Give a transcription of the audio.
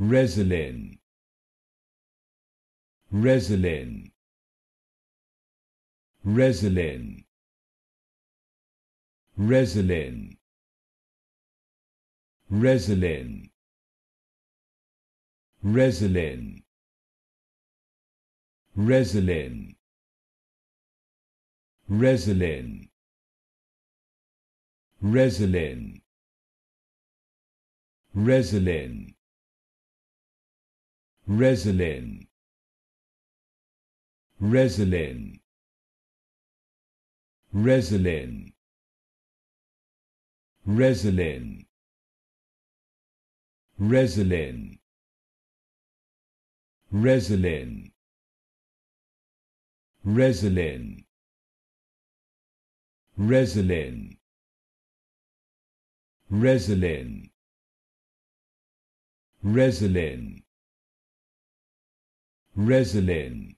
resilin resilin resilin resilin resilin resilin resilin resilin resilin resilin resilin resilin resilin resilin resilin resilin resilin resilin resilin resilin Resilin.